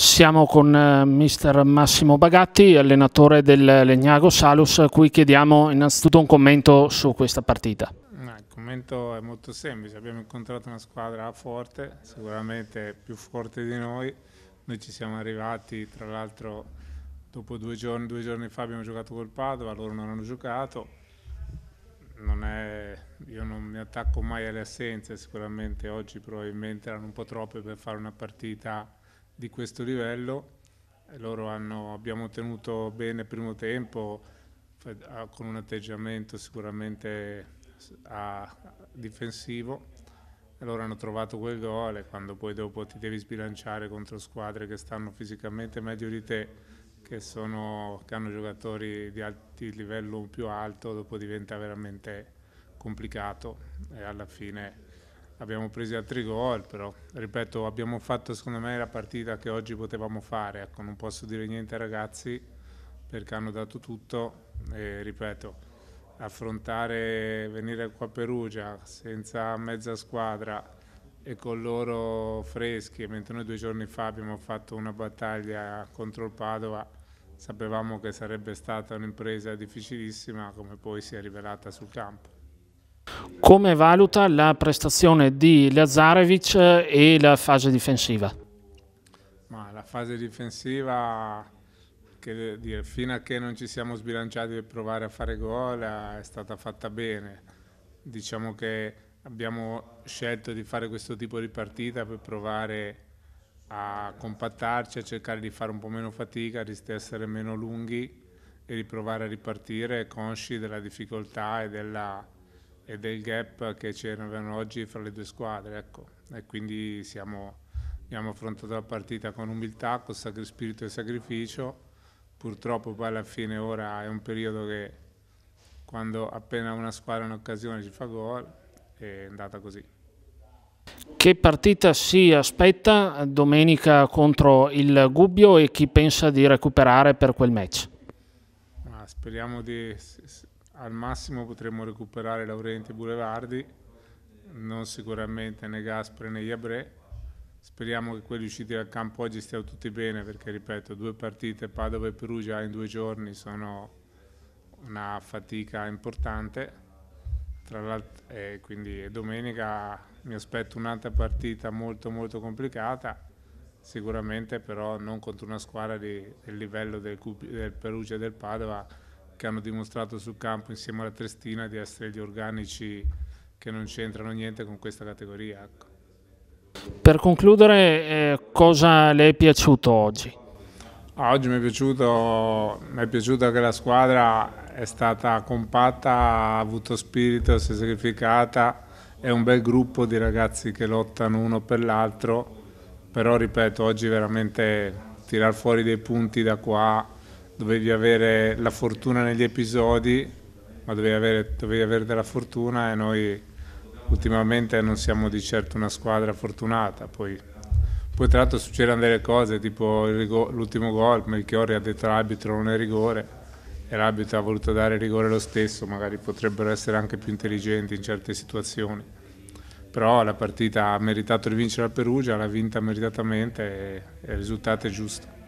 Siamo con eh, mister Massimo Bagatti, allenatore del Legnago Salus, a cui chiediamo innanzitutto un commento su questa partita. No, il commento è molto semplice, abbiamo incontrato una squadra forte, sicuramente più forte di noi, noi ci siamo arrivati tra l'altro dopo due giorni, due giorni fa abbiamo giocato col Padova, loro non hanno giocato, non è, io non mi attacco mai alle assenze, sicuramente oggi probabilmente erano un po' troppe per fare una partita di questo livello. Loro Hanno, abbiamo tenuto bene il primo tempo ah, con un atteggiamento sicuramente ah, difensivo loro hanno trovato quel gol e quando poi dopo ti devi sbilanciare contro squadre che stanno fisicamente meglio di te, che, sono, che hanno giocatori di, alti, di livello più alto, dopo diventa veramente complicato e alla fine abbiamo preso altri gol, però ripeto abbiamo fatto secondo me la partita che oggi potevamo fare, ecco, non posso dire niente ai ragazzi perché hanno dato tutto e ripeto affrontare, venire qua a Perugia senza mezza squadra e con loro freschi, mentre noi due giorni fa abbiamo fatto una battaglia contro il Padova, sapevamo che sarebbe stata un'impresa difficilissima come poi si è rivelata sul campo. Come valuta la prestazione di Lazarevic e la fase difensiva? Ma la fase difensiva, che dire, fino a che non ci siamo sbilanciati per provare a fare gol, è stata fatta bene. Diciamo che abbiamo scelto di fare questo tipo di partita per provare a compattarci, a cercare di fare un po' meno fatica, di essere meno lunghi e di provare a ripartire consci della difficoltà e della e del gap che c'erano oggi fra le due squadre. Ecco. E quindi siamo, abbiamo affrontato la partita con umiltà, con spirito e sacrificio. Purtroppo poi alla fine ora è un periodo che quando appena una squadra ha un'occasione ci fa gol, è andata così. Che partita si aspetta domenica contro il Gubbio e chi pensa di recuperare per quel match? Ma speriamo di al massimo potremmo recuperare Laurenti e Bulevardi, non sicuramente né Gaspre né Iabrè. Speriamo che quelli usciti dal campo oggi stiano tutti bene perché, ripeto, due partite Padova e Perugia in due giorni sono una fatica importante. Tra l'altro, eh, quindi domenica mi aspetto un'altra partita molto molto complicata, sicuramente però non contro una squadra di, del livello del, del Perugia e del Padova che hanno dimostrato sul campo insieme alla Trestina di essere gli organici che non c'entrano niente con questa categoria. Ecco. Per concludere, eh, cosa le è piaciuto oggi? Ah, oggi mi è, piaciuto, mi è piaciuto che la squadra è stata compatta, ha avuto spirito, si è sacrificata, è un bel gruppo di ragazzi che lottano uno per l'altro, però ripeto, oggi veramente tirar fuori dei punti da qua dovevi avere la fortuna negli episodi, ma dovevi avere, dovevi avere della fortuna e noi ultimamente non siamo di certo una squadra fortunata. Poi, poi tra l'altro succedono delle cose, tipo l'ultimo gol, Melchiori ha detto l'arbitro non è rigore e l'arbitro ha voluto dare rigore lo stesso, magari potrebbero essere anche più intelligenti in certe situazioni. Però la partita ha meritato di vincere la Perugia, l'ha vinta meritatamente e il risultato è giusto.